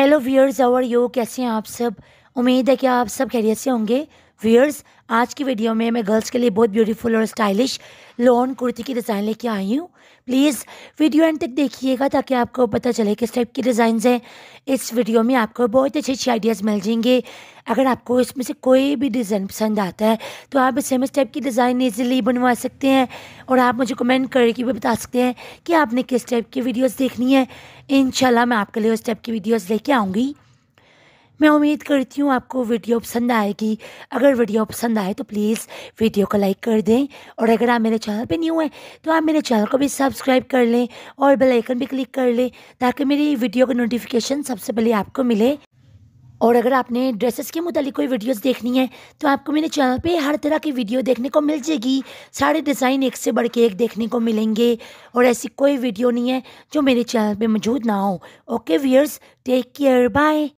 hello viewers our यो कैसे हैं आप सब उम्मीद है कि आप सब खैरियत से होंगे वीयर्स आज की वीडियो में मैं गर्ल्स के लिए बहुत ब्यूटीफुल और स्टाइलिश लॉन कुर्ती की डिज़ाइन लेके आई हूँ प्लीज़ वीडियो एंड तक देखिएगा ताकि आपको पता चले किस टाइप की डिज़ाइन हैं इस वीडियो में आपको बहुत अच्छे अच्छे आइडियाज़ मिल जाएंगे अगर आपको इसमें से कोई भी डिज़ाइन पसंद आता है तो आप इससे इस टाइप की डिज़ाइन ईजिली बनवा सकते हैं और आप मुझे कमेंट करके भी बता सकते हैं कि आपने किस टाइप की वीडियोज़ देखनी है इन मैं आपके लिए उस टाइप की वीडियोज़ लेके आऊँगी मैं उम्मीद करती हूँ आपको वीडियो पसंद आएगी अगर वीडियो पसंद आए तो प्लीज़ वीडियो को लाइक कर दें और अगर आप मेरे चैनल पे न्यू हैं तो आप मेरे चैनल को भी सब्सक्राइब कर लें और बेल आइकन भी क्लिक कर लें ताकि मेरी वीडियो का नोटिफिकेशन सबसे पहले आपको मिले और अगर आपने ड्रेसेस के मुतालिक कोई वीडियोस देखनी है तो आपको मेरे चैनल पे हर तरह की वीडियो देखने को मिल जाएगी सारे डिज़ाइन एक से बढ़ के एक देखने को मिलेंगे और ऐसी कोई वीडियो नहीं है जो मेरे चैनल पे मौजूद ना हो ओके वियर्स टेक केयर बाय